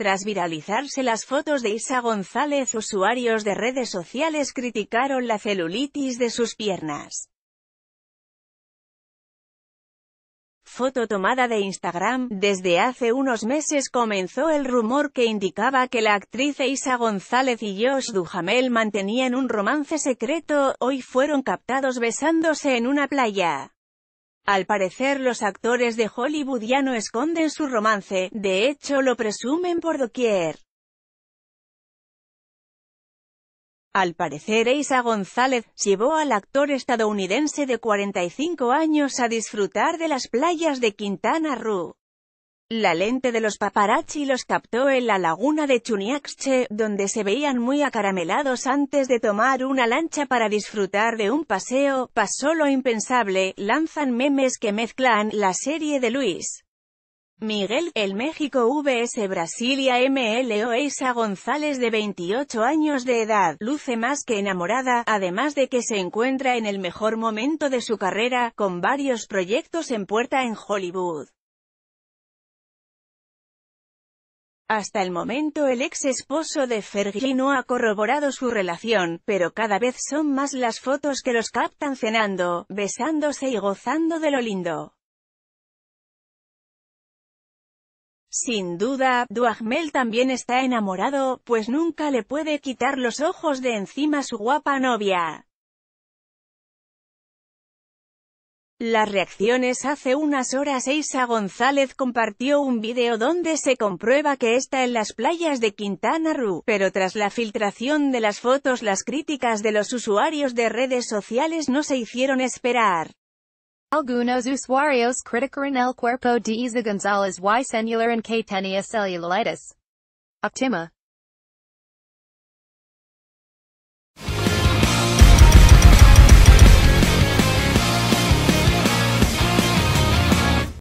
Tras viralizarse las fotos de Isa González usuarios de redes sociales criticaron la celulitis de sus piernas. Foto tomada de Instagram, desde hace unos meses comenzó el rumor que indicaba que la actriz Isa González y Josh Duhamel mantenían un romance secreto, hoy fueron captados besándose en una playa. Al parecer los actores de Hollywood ya no esconden su romance, de hecho lo presumen por doquier. Al parecer isa González llevó al actor estadounidense de 45 años a disfrutar de las playas de Quintana Roo. La lente de los paparazzi los captó en la laguna de Chuniaxche, donde se veían muy acaramelados antes de tomar una lancha para disfrutar de un paseo, pasó lo impensable, lanzan memes que mezclan la serie de Luis. Miguel, el México VS Brasilia MLO Eisa González de 28 años de edad, luce más que enamorada, además de que se encuentra en el mejor momento de su carrera, con varios proyectos en puerta en Hollywood. Hasta el momento el ex esposo de Fergie no ha corroborado su relación, pero cada vez son más las fotos que los captan cenando, besándose y gozando de lo lindo. Sin duda, Duagmel también está enamorado, pues nunca le puede quitar los ojos de encima su guapa novia. Las reacciones Hace unas horas Isa González compartió un video donde se comprueba que está en las playas de Quintana Roo, pero tras la filtración de las fotos las críticas de los usuarios de redes sociales no se hicieron esperar. Algunos usuarios criticaron el cuerpo de Isa González y señalaron que tenía celulitis. Optima.